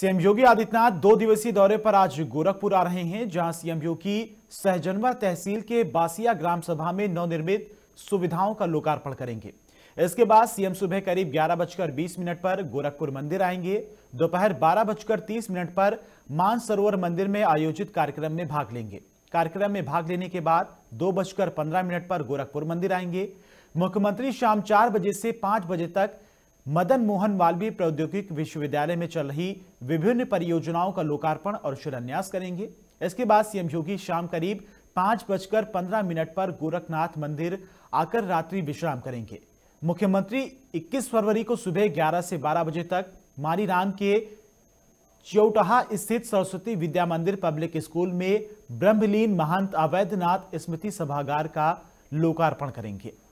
CM योगी आदित्यनाथ दो दिवसीय दौरे पर आज गोरखपुर आ रहे हैं जहां सीएम योगी सहजनवा तहसील के बासिया ग्राम सभा में नवनिर्मित सुविधाओं का लोकार्पण करेंगे इसके बाद सीएम सुबह करीब ग्यारह बजकर बीस मिनट पर गोरखपुर मंदिर आएंगे दोपहर बारह बजकर तीस मिनट पर मानसरोवर मंदिर में आयोजित कार्यक्रम में भाग लेंगे कार्यक्रम में भाग लेने के बाद दो बजकर पंद्रह मिनट पर गोरखपुर मंदिर आएंगे मुख्यमंत्री शाम चार बजे से पांच बजे तक मदन मोहन मालवीय प्रौद्योगिक विश्वविद्यालय में चल रही विभिन्न परियोजनाओं का लोकार्पण और शिलान्यास करेंगे इसके बाद सीएम योगी शाम करीब पांच बजकर पंद्रह मिनट पर गोरखनाथ मंदिर आकर रात्रि विश्राम करेंगे मुख्यमंत्री 21 फरवरी को सुबह 11 से 12 बजे तक मारीराम के चौटहा स्थित सरस्वती विद्या मंदिर पब्लिक स्कूल में ब्रह्मलीन महंत अवैधनाथ स्मृति सभागार का लोकार्पण करेंगे